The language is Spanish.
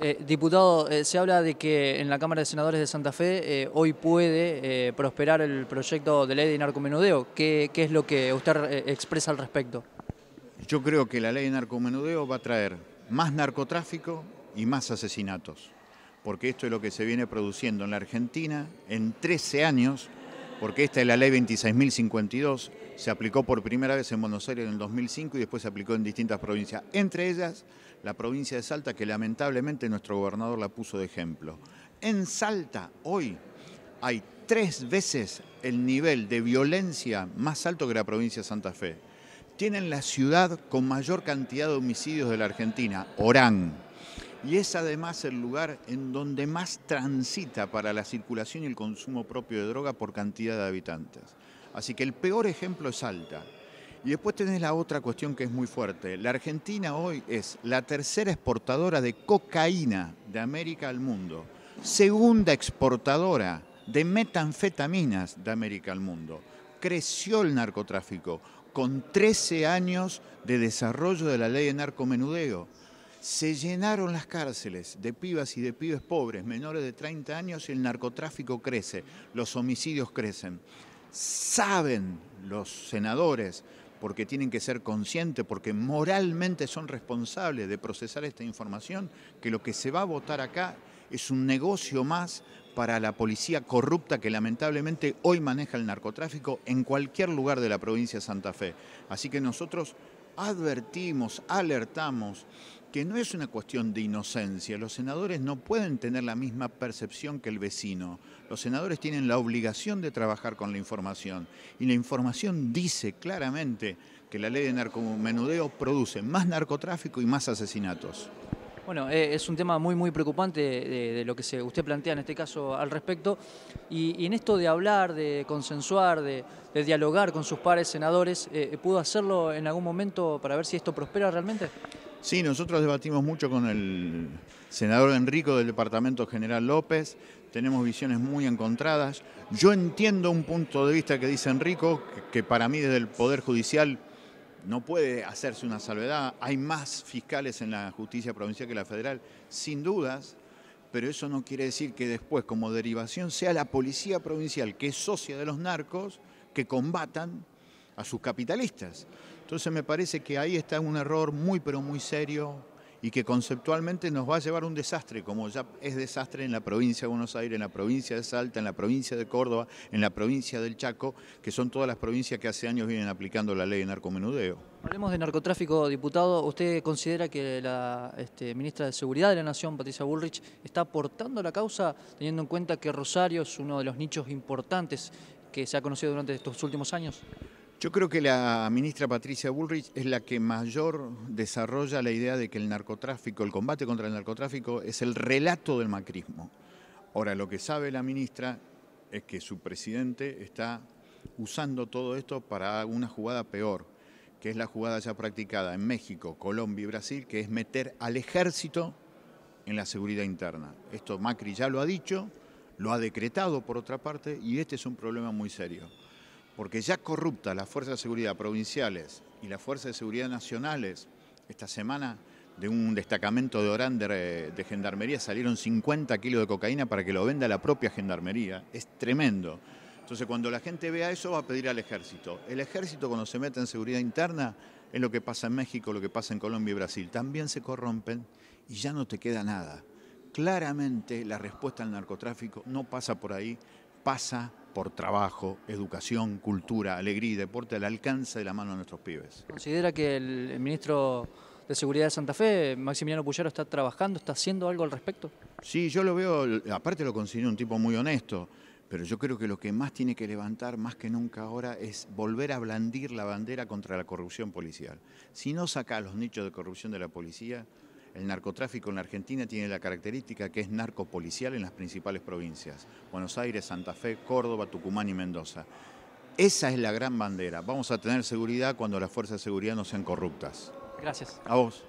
Eh, diputado, eh, se habla de que en la Cámara de Senadores de Santa Fe eh, hoy puede prosperar el proyecto de ley de narcomenudeo. qué es lo que usted expresa al respecto? Yo creo que la ley de narcomenudeo va a traer más narcotráfico y más asesinatos, porque esto es lo que se viene produciendo en la Argentina en 13 años, porque esta es la ley 26.052, se aplicó por primera vez en Buenos Aires en el 2005 y después se aplicó en distintas provincias, entre ellas la provincia de Salta, que lamentablemente nuestro gobernador la puso de ejemplo. En Salta, hoy, hay tres veces el nivel de violencia más alto que la provincia de Santa Fe. Tienen la ciudad con mayor cantidad de homicidios de la Argentina, Orán. Y es además el lugar en donde más transita para la circulación y el consumo propio de droga por cantidad de habitantes. Así que el peor ejemplo es alta, Y después tenés la otra cuestión que es muy fuerte. La Argentina hoy es la tercera exportadora de cocaína de América al mundo, segunda exportadora de metanfetaminas de América al mundo. Creció el narcotráfico con 13 años de desarrollo de la ley de narcomenudeo. Se llenaron las cárceles de pibas y de pibes pobres, menores de 30 años, y el narcotráfico crece, los homicidios crecen saben los senadores, porque tienen que ser conscientes, porque moralmente son responsables de procesar esta información, que lo que se va a votar acá es un negocio más para la policía corrupta que lamentablemente hoy maneja el narcotráfico en cualquier lugar de la provincia de Santa Fe. Así que nosotros advertimos, alertamos, que no es una cuestión de inocencia. Los senadores no pueden tener la misma percepción que el vecino. Los senadores tienen la obligación de trabajar con la información. Y la información dice claramente que la ley de narcomenudeo produce más narcotráfico y más asesinatos. Bueno, eh, es un tema muy, muy preocupante de, lo que usted plantea en este caso al respecto. Y, en esto de hablar, de consensuar, de, dialogar con sus pares senadores, eh, ¿pudo hacerlo en algún momento para ver si esto prospera realmente? Sí, nosotros debatimos mucho con el senador Enrico del Departamento General López, tenemos visiones muy encontradas. Yo entiendo un punto de vista que dice Enrico, que para mí desde el Poder Judicial no puede hacerse una salvedad, hay más fiscales en la justicia provincial que la federal, sin dudas, pero eso no quiere decir que después como derivación sea la policía provincial, que es socia de los narcos, que combatan a sus capitalistas. Entonces me parece que ahí está un error muy pero muy serio y que conceptualmente nos va a llevar a un desastre, como ya es desastre en la provincia de Buenos Aires, en la provincia de Salta, en la provincia de Córdoba, en la provincia del Chaco, que son todas las provincias que hace años vienen aplicando la ley de narcomenudeo. Hablemos de narcotráfico, diputado. ¿Usted considera que la este, ministra de Seguridad de la Nación, Patricia Bullrich, está aportando la causa, teniendo en cuenta que Rosario es uno de los nichos importantes que se ha conocido durante estos últimos años? Yo creo que la ministra Patricia Bullrich es la que mayor desarrolla la idea de que el narcotráfico, el combate contra el narcotráfico es el relato del macrismo. Ahora, lo que sabe la ministra es que su presidente está usando todo esto para una jugada peor, que es la jugada ya practicada en México, Colombia y Brasil, que es meter al ejército en la seguridad interna. Esto Macri ya lo ha dicho, lo ha decretado por otra parte, y este es un problema muy serio porque ya corruptas las fuerzas de seguridad provinciales y las fuerzas de seguridad nacionales, esta semana de un destacamento de Orán eh, de, gendarmería salieron 50 kilos de cocaína para que lo venda la propia gendarmería. Es tremendo. Entonces cuando la gente vea eso va a pedir al ejército. El ejército cuando se mete en seguridad interna es lo que pasa en México, lo que pasa en Colombia y Brasil. También se corrompen y ya no te queda nada. Claramente la respuesta al narcotráfico no pasa por ahí, pasa por trabajo, educación, cultura, alegría y deporte al alcance de la mano de nuestros pibes. ¿Considera que el ministro de Seguridad de Santa Fe, Maximiliano Puyaro, está trabajando, está haciendo algo al respecto? Sí, yo lo veo, aparte lo considero un tipo muy honesto, pero yo creo que lo que más tiene que levantar, más que nunca ahora, es volver a blandir la bandera contra la corrupción policial. Si no saca los nichos de corrupción de la policía, el narcotráfico en la Argentina tiene la característica que es narcopolicial en las principales provincias, Buenos Aires, Santa Fe, Córdoba, Tucumán y Mendoza. Esa es la gran bandera. Vamos a tener seguridad cuando las fuerzas de seguridad no sean corruptas. Gracias. A vos.